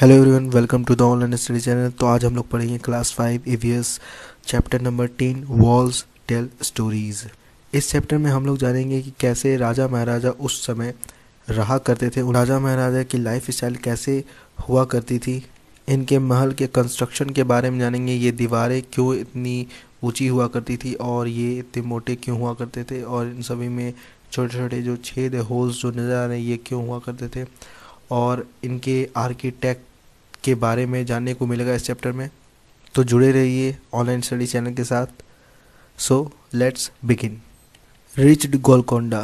hello everyone welcome to the online study channel तो आज हम लोग पढ़ेंगे class five EVS chapter number ten walls tell stories इस चैप्टर में हम लोग जानेंगे कि कैसे राजा महाराजा उस समय रहा करते थे राजा महाराजा की लाइफ स्टाइल कैसे हुआ करती थी इनके महल के कंस्ट्रक्शन के बारे में जानेंगे ये दीवारें क्यों इतनी ऊंची हुआ करती थी और ये इतने मोटे क्यों हुआ करते थे और इन सभी में छोटे छोटे जो छेद होल्स जो नज़र आ रहे हैं ये क्यों हुआ करते थे और इनके आर्किटेक्ट के बारे में जानने को मिलेगा इस चैप्टर में तो जुड़े रहिए ऑनलाइन स्टडी चैनल के साथ so let's begin reached Golconda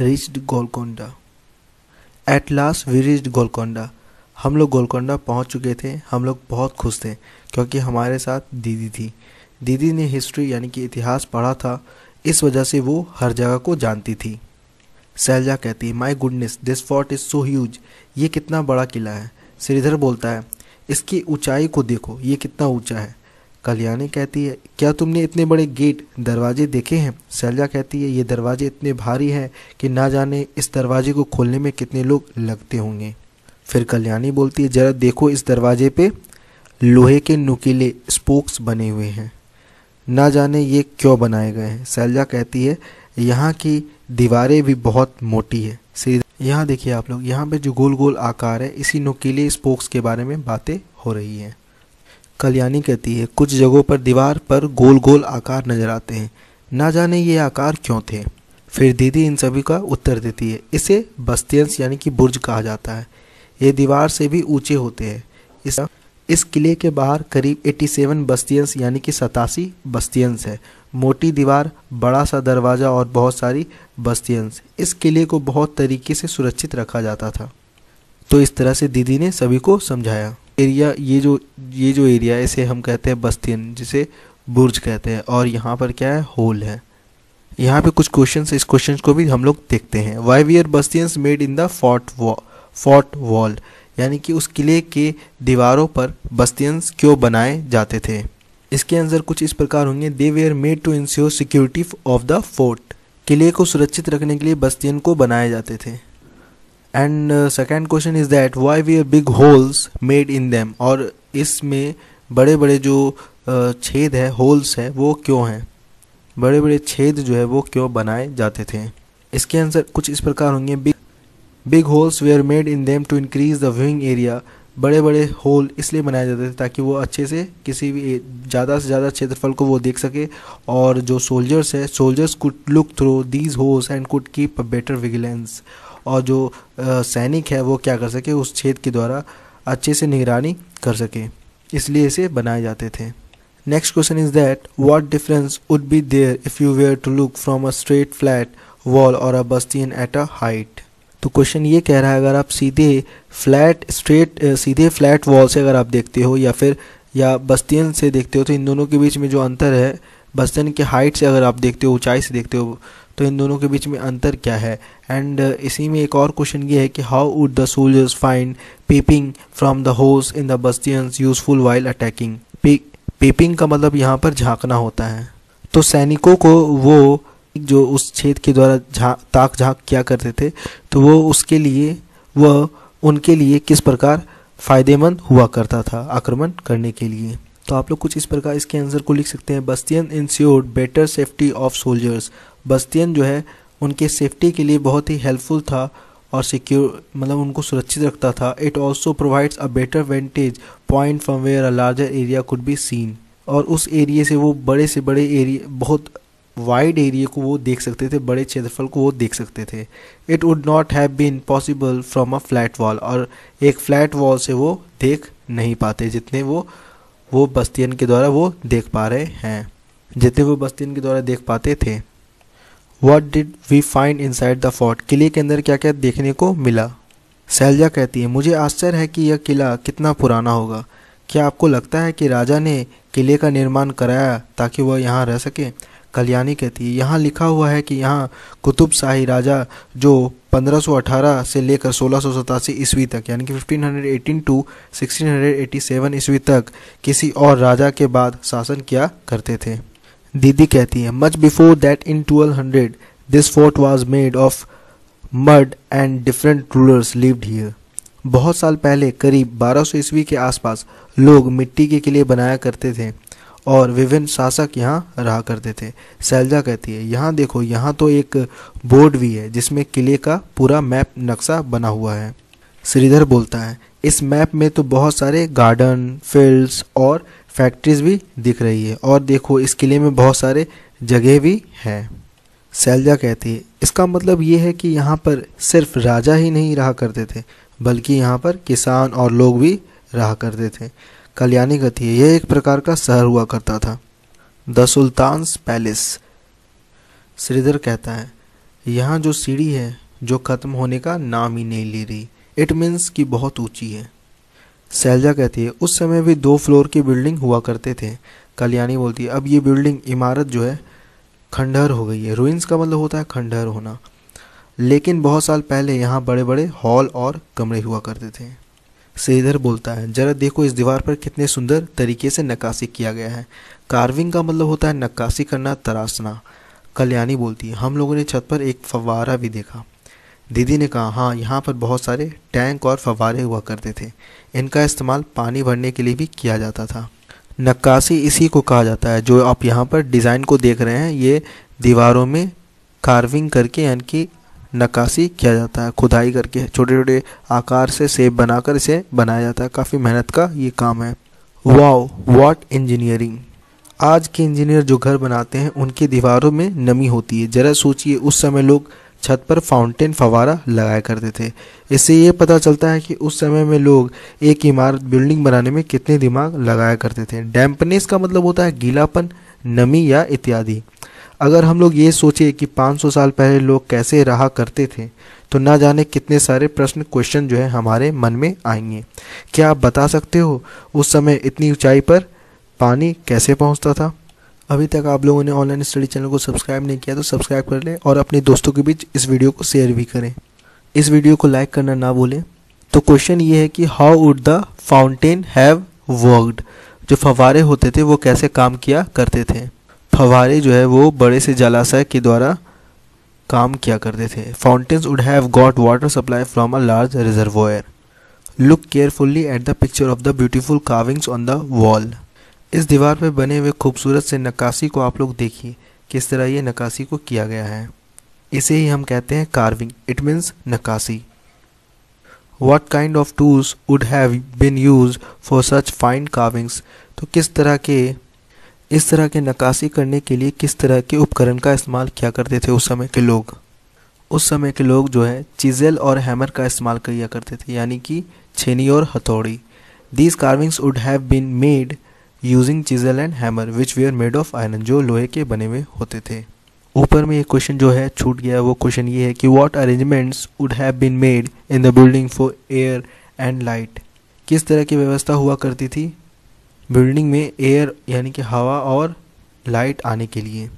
reached Golconda at last we reached Golconda हम लोग गोलकोंडा पहुंच चुके थे हम लोग बहुत खुश थे क्योंकि हमारे साथ दीदी थी दीदी ने हिस्ट्री यानी कि इतिहास पढ़ा था इस वजह से वो हर जगह को जानती थी सैलजा कहती है my goodness this fort is so huge ये कितना बड़ा किला है श्रीधर बोलता है इसकी ऊंचाई को देखो ये कितना ऊंचा है कल्याणी कहती है क्या तुमने इतने बड़े गेट दरवाजे देखे हैं शैलजा कहती है ये दरवाजे इतने भारी हैं कि ना जाने इस दरवाजे को खोलने में कितने लोग लगते होंगे फिर कल्याणी बोलती है जरा देखो इस दरवाजे पे लोहे के नुकीले स्पोक्स बने हुए हैं ना जाने ये क्यों बनाए गए हैं शैलजा कहती है यहाँ की दीवारें भी बहुत मोटी है श्री यहाँ देखिए आप लोग यहाँ पे जो गोल गोल आकार है इसी नुकीले स्पोक्स के बारे में बातें हो रही हैं कल्याणी कहती है कुछ जगहों पर दीवार पर गोल गोल आकार नज़र आते हैं ना जाने ये आकार क्यों थे फिर दीदी इन सभी का उत्तर देती है इसे बस्तियंस यानी कि बुर्ज कहा जाता है ये दीवार से भी ऊँचे होते हैं इस इस किले के बाहर करीब 87 बस्तियंस यानी कि सतासी बस्तियंस है मोटी दीवार बड़ा सा दरवाज़ा और बहुत सारी बस्तियंस इस किले को बहुत तरीके से सुरक्षित रखा जाता था तो इस तरह से दीदी ने सभी को समझाया एरिया ये जो ये जो एरिया इसे हम कहते हैं बस्तियन जिसे बुर्ज कहते हैं और यहाँ पर क्या है होल है यहाँ पे कुछ क्वेश्चन इस क्वेश्चन को भी हम लोग देखते हैं why we are bastions made in the fort wall fort wall यानी कि उस किले के दीवारों पर बस्तियंस क्यों बनाए जाते थे इसके आंसर कुछ इस प्रकार होंगे they were made to ensure security of the fort किले को सुरक्षित रखने के लिए बस्तियन को बनाए जाते थे and second question is that why we are big holes made in them और इसमें बड़े बड़े जो uh, छेद है होल्स है वो क्यों हैं बड़े बड़े छेद जो है वो क्यों बनाए जाते थे इसके आंसर कुछ इस प्रकार होंगे big big holes they are made in them to increase the viewing area बड़े बड़े होल इसलिए बनाए जाते थे ताकि वो अच्छे से किसी भी ज़्यादा से ज़्यादा क्षेत्रफल को वो देख सके और जो सोल्जर्स है soldiers could look through these holes and could keep a better vigilance और जो सैनिक है वो क्या कर सके उस छेद के द्वारा अच्छे से निगरानी कर सके इसलिए इसे बनाए जाते थे next question is that what difference would be there if you were to look from a straight flat wall और a bastion at a height तो क्वेश्चन ये कह रहा है अगर आप सीधे फ्लैट स्ट्रेट सीधे फ्लैट वॉल से अगर आप देखते हो या फिर या बस्तियन से देखते हो तो इन दोनों के बीच में जो अंतर है बस्तियन के हाइट से अगर आप देखते हो ऊंचाई से देखते हो तो इन दोनों के बीच में अंतर क्या है एंड इसी में एक और क्वेश्चन ये है कि how would the soldiers find peeping from the holes in the bastions useful while attacking peeping का मतलब यहाँ पर झांकना होता है तो सैनिकों को वो जो उस छेद के द्वारा झा ताक झाक किया करते थे तो वो उसके लिए वह उनके लिए किस प्रकार फ़ायदेमंद हुआ करता था आक्रमण करने के लिए तो आप लोग कुछ इस प्रकार इसके आंसर को लिख सकते हैं bastion ensured better safety of soldiers bastion जो है उनके सेफ्टी के लिए बहुत ही हेल्पफुल था और सिक्योर मतलब उनको सुरक्षित रखता था it also provides a better vantage point from where a larger area could be seen और उस एरिए से वो बड़े से बड़े एरिया बहुत वाइड एरिया को वो देख सकते थे बड़े क्षेत्रफल को वो देख सकते थे it would not have been possible from a flat wall और एक फ्लैट वॉल से वो देख नहीं पाते जितने वो वो बस्तियन के द्वारा वो देख पा रहे हैं जितने वो बस्तियन के द्वारा देख पाते थे what did we find inside the fort किले के अंदर क्या क्या देखने को मिला सैलजा कहती है मुझे आश्चर्य है कि यह किला कितना पुराना होगा क्या आपको लगता है कि राजा ने किले का निर्माण कराया ताकि वह यहाँ रह सके कल्याणी कहती है यहाँ लिखा हुआ है कि यहाँ कुतुब शाही राजा जो 1518 से लेकर सोलह ईस्वी तक यानी कि 1518 टू 1687 ईस्वी तक किसी और राजा के बाद शासन किया करते थे दीदी कहती है much before that in 1200 this fort was made of mud and different rulers lived here बहुत साल पहले करीब 1200 ईस्वी के आसपास लोग मिट्टी के किले बनाया करते थे और विभिन्न शासक यहाँ रहा करते थे सैलजा कहती है यहाँ देखो यहाँ तो एक बोर्ड भी है जिसमें किले का पूरा मैप नक्शा बना हुआ है श्रीधर बोलता है इस मैप में तो बहुत सारे गार्डन फील्ड्स और फैक्ट्रीज भी दिख रही है और देखो इस किले में बहुत सारे जगह भी हैं सैलजा कहती है इसका मतलब ये है कि यहाँ पर सिर्फ राजा ही नहीं रहा करते थे बल्कि यहाँ पर किसान और लोग भी रहा करते थे कल्याणी गति है यह एक प्रकार का शहर हुआ करता था द सुल्तान्स पैलेस श्रीधर कहता है यहाँ जो सीढ़ी है जो ख़त्म होने का नाम ही नहीं ले रही इट मीन्स कि बहुत ऊंची है सैलजा कहती है उस समय भी दो फ्लोर की बिल्डिंग हुआ करते थे कल्याणी बोलती है अब ये बिल्डिंग इमारत जो है खंडहर हो गई है रूइंस का मतलब होता है खंडहर होना लेकिन बहुत साल पहले यहाँ बड़े बड़े हॉल और कमरे हुआ करते थे से इधर बोलता है जरा देखो इस दीवार पर कितने सुंदर तरीके से नक्काशी किया गया है कार्विंग का मतलब होता है नक्काशी करना तराशना कल्याणी बोलती है हम लोगों ने छत पर एक फवारा भी देखा दीदी ने कहा हाँ यहाँ पर बहुत सारे टैंक और फवारे हुआ करते थे इनका इस्तेमाल पानी भरने के लिए भी किया जाता था नक्काशी इसी को कहा जाता है जो आप यहाँ पर डिज़ाइन को देख रहे हैं ये दीवारों में कार्विंग करके यानी कि नक्काशी किया जाता है खुदाई करके छोटे छोटे आकार से सेब बनाकर इसे बनाया जाता है काफ़ी मेहनत का ये काम है वाओ वॉट इंजीनियरिंग आज के इंजीनियर जो घर बनाते हैं उनकी दीवारों में नमी होती है ज़रा सोचिए उस समय लोग छत पर फाउंटेन फवारा लगाया करते थे इससे ये पता चलता है कि उस समय में लोग एक इमारत बिल्डिंग बनाने में कितने दिमाग लगाया करते थे डैम्पनेस का मतलब होता है गीलापन नमी या इत्यादि अगर हम लोग ये सोचे कि 500 साल पहले लोग कैसे रहा करते थे तो ना जाने कितने सारे प्रश्न क्वेश्चन जो है हमारे मन में आएंगे क्या आप बता सकते हो उस समय इतनी ऊंचाई पर पानी कैसे पहुंचता था अभी तक आप लोगों ने ऑनलाइन स्टडी चैनल को सब्सक्राइब नहीं किया तो सब्सक्राइब कर लें और अपने दोस्तों के बीच इस वीडियो को शेयर भी करें इस वीडियो को लाइक करना ना भूलें तो क्वेश्चन ये है कि how would the fountain have worked जो फवारे होते थे वो कैसे काम किया करते थे फवारे जो है वो बड़े से जलाशय के द्वारा काम किया करते थे fountains would have got water supply from a large reservoir look carefully at the picture of the beautiful carvings on the wall इस दीवार पर बने हुए खूबसूरत से नक्काशी को आप लोग देखिए किस तरह ये नक्काशी को किया गया है इसे ही हम कहते हैं कार्विंग इट मीन्स नक्काशी what kind of tools would have been used for such fine carvings तो किस तरह के इस तरह के नक्काशी करने के लिए किस तरह के उपकरण का इस्तेमाल किया करते थे उस समय के लोग उस समय के लोग जो है चिजेल और हैमर का इस्तेमाल किया करते थे यानी कि छेनी और हथौड़ी these carvings would have been made using chisel and hammer which we are made of iron जो लोहे के बने हुए होते थे ऊपर में एक क्वेश्चन जो है छूट गया वो क्वेश्चन ये है कि what arrangements would have been made in the building for air and light किस तरह की व्यवस्था हुआ करती थी बिल्डिंग में एयर यानी कि हवा और लाइट आने के लिए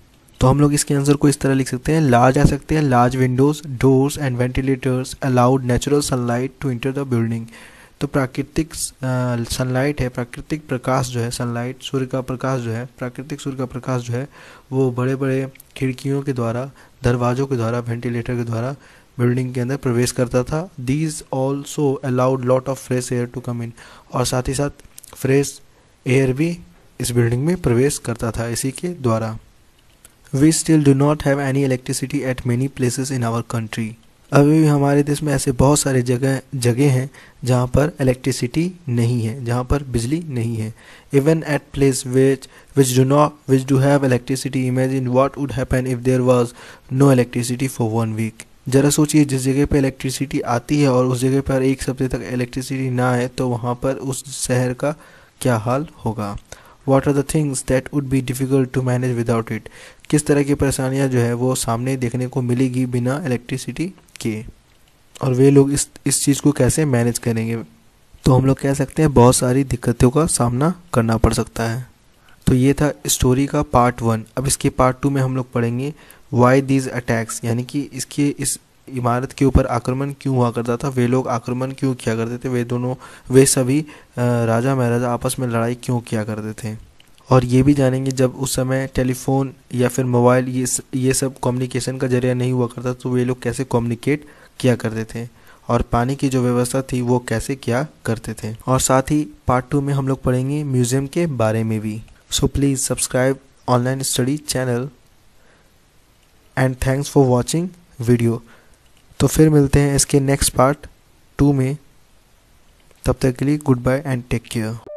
तो हम लोग इसके आंसर को इस तरह लिख सकते हैं लार्ज आ सकते हैं large windows doors and ventilators allowed natural sunlight to enter the building तो प्राकृतिक सनलाइट है प्राकृतिक प्रकाश जो है सनलाइट सूर्य का प्रकाश जो है प्राकृतिक सूर्य का प्रकाश जो है वो बड़े बड़े खिड़कियों के द्वारा दरवाज़ों के द्वारा वेंटिलेटर के द्वारा बिल्डिंग के अंदर प्रवेश करता था these also allowed lot of fresh air to come in और साथ ही साथ फ्रेश एयर भी इस बिल्डिंग में प्रवेश करता था इसी के द्वारा we still do not have any electricity at many places in our country अभी भी हमारे देश में ऐसे बहुत सारे जगह जगह हैं जहाँ पर इलेक्ट्रिसिटी नहीं है जहाँ पर बिजली नहीं है even at place which which do not which do have electricity imagine what would happen if there was no electricity for one week ज़रा सोचिए जिस जगह पर इलेक्ट्रिसिटी आती है और उस जगह पर एक हफ्ते तक इलेक्ट्रिसिटी ना आए तो वहाँ पर उस शहर का क्या हाल होगा what are the things that would be difficult to manage without it किस तरह की परेशानियाँ जो है वो सामने देखने को मिलेगी बिना इलेक्ट्रिसिटी के और वे लोग इस इस चीज़ को कैसे मैनेज करेंगे तो हम लोग कह सकते हैं बहुत सारी दिक्कतों का सामना करना पड़ सकता है तो ये था स्टोरी का पार्ट वन अब इसके पार्ट टू में हम लोग पढ़ेंगे वाई दीज अटैक्स यानी कि इसके इस इमारत के ऊपर आक्रमण क्यों हुआ करता था वे लोग आक्रमण क्यों किया करते थे वे दोनों वे सभी राजा महाराजा आपस में लड़ाई क्यों किया करते थे और ये भी जानेंगे जब उस समय टेलीफोन या फिर मोबाइल ये ये सब कम्युनिकेशन का जरिया नहीं हुआ करता तो वे लोग कैसे कम्युनिकेट किया करते थे और पानी की जो व्यवस्था थी वो कैसे किया करते थे और साथ ही पार्ट टू में हम लोग पढ़ेंगे म्यूज़ियम के बारे में भी so please subscribe online study channel and thanks for watching video तो फिर मिलते हैं इसके नेक्स्ट पार्ट टू में तब तक के लिए good bye and take care